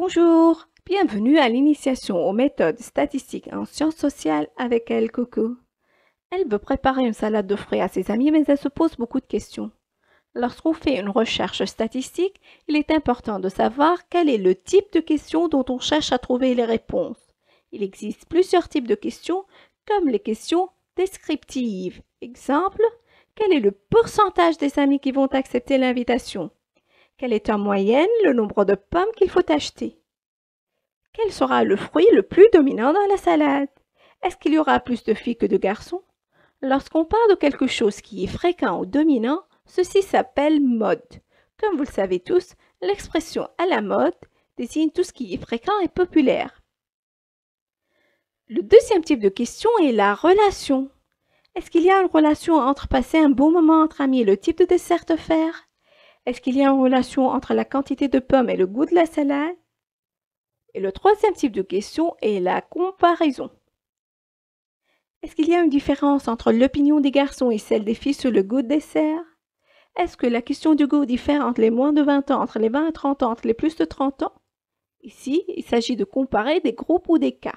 Bonjour, bienvenue à l'initiation aux méthodes statistiques en sciences sociales avec elle, Coco. Elle veut préparer une salade de fruits à ses amis, mais elle se pose beaucoup de questions. Lorsqu'on fait une recherche statistique, il est important de savoir quel est le type de question dont on cherche à trouver les réponses. Il existe plusieurs types de questions, comme les questions descriptives. Exemple, quel est le pourcentage des amis qui vont accepter l'invitation quel est en moyenne le nombre de pommes qu'il faut acheter Quel sera le fruit le plus dominant dans la salade Est-ce qu'il y aura plus de filles que de garçons Lorsqu'on parle de quelque chose qui est fréquent ou dominant, ceci s'appelle mode. Comme vous le savez tous, l'expression à la mode désigne tout ce qui est fréquent et populaire. Le deuxième type de question est la relation. Est-ce qu'il y a une relation entre passer un bon moment entre amis et le type de dessert faire est-ce qu'il y a une relation entre la quantité de pommes et le goût de la salade Et le troisième type de question est la comparaison. Est-ce qu'il y a une différence entre l'opinion des garçons et celle des filles sur le goût des dessert Est-ce que la question du goût diffère entre les moins de 20 ans, entre les 20 et 30 ans, entre les plus de 30 ans Ici, il s'agit de comparer des groupes ou des cas.